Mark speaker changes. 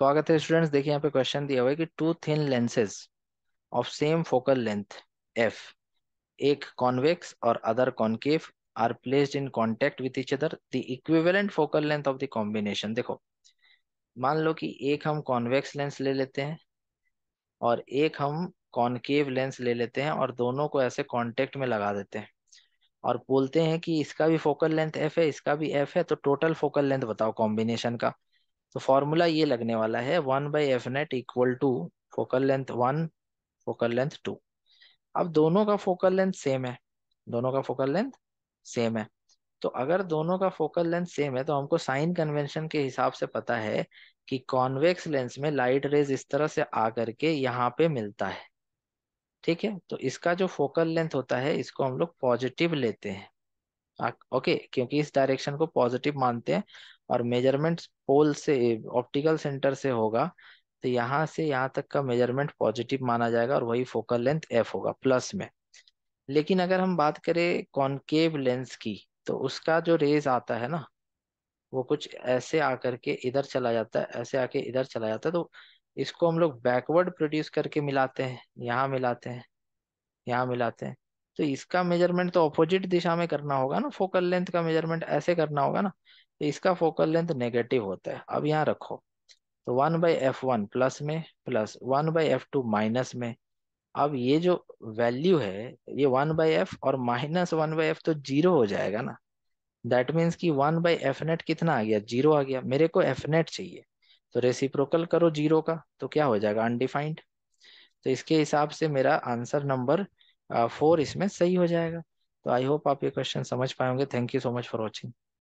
Speaker 1: स्वागत है स्टूडेंट्स देखिए यहाँ पे क्वेश्चन दिया हुआ है कि two thin lenses of same focal length F एक कॉन्वेक्स और other concave are placed in contact with each other the equivalent focal length of the combination देखो मान लो कि एक हम कॉन्वेक्स लेंस ले लेते हैं और एक हम कॉन्केव लेंस ले लेते हैं और दोनों को ऐसे कॉन्टेक्ट में लगा देते हैं और बोलते हैं कि इसका भी फोकल लेंथ एफ है इसका भी एफ है तो टोटल फोकल लेंथ बताओ कॉम्बिनेशन का तो फॉर्मूला ये लगने वाला है one by F net equal to focal length one focal length two अब दोनों का फोकल लेंथ सेम है दोनों का फोकल लेंथ सेम है तो अगर दोनों का फोकल लेंथ सेम है तो हमको साइन कन्वेंशन के हिसाब से पता है कि कॉन्वेक्स लेंस में लाइट रेज इस तरह से आ करके यहाँ पे मिलता है ठीक है तो इसका जो फोकल लेंथ होता है इसको हम लोग पॉजिटिव लेते हैं ओके क्योंकि इस डायरेक्शन को पॉजिटिव मानते हैं और मेजरमेंट पोल से ऑप्टिकल सेंटर से होगा तो यहाँ से यहाँ तक का मेजरमेंट पॉजिटिव माना जाएगा और वही फोकल लेंथ एफ होगा प्लस में लेकिन अगर हम बात करें कॉन्केव लेंस की तो उसका जो रेज आता है ना वो कुछ ऐसे आकर के इधर चला जाता है ऐसे आके इधर चला जाता है तो इसको हम लोग बैकवर्ड प्रोड्यूस करके मिलाते हैं यहाँ मिलाते हैं यहाँ मिलाते हैं तो इसका मेजरमेंट तो अपोजिट दिशा में करना होगा ना फोकल लेंथ का मेजरमेंट ऐसे करना होगा ना तो इसका फोकल लेंथ नेगेटिव होता है अब यहाँ रखो तो one by F one plus में plus one by F two minus में अब ये जो वैल्यू है ये वन बाई एफ और माइनस वन बाई एफ तो जीरो हो जाएगा ना दैट मीन्स कि वन बाई एफ नेट कितना आ गया जीरो आ गया मेरे को एफ नेट चाहिए तो रेसिप्रोकल करो जीरो का तो क्या हो जाएगा अनडिफाइंड तो इसके हिसाब से मेरा आंसर नंबर फोर uh, इसमें सही हो जाएगा तो आई होप आप ये क्वेश्चन समझ पाएंगे thank you so much for watching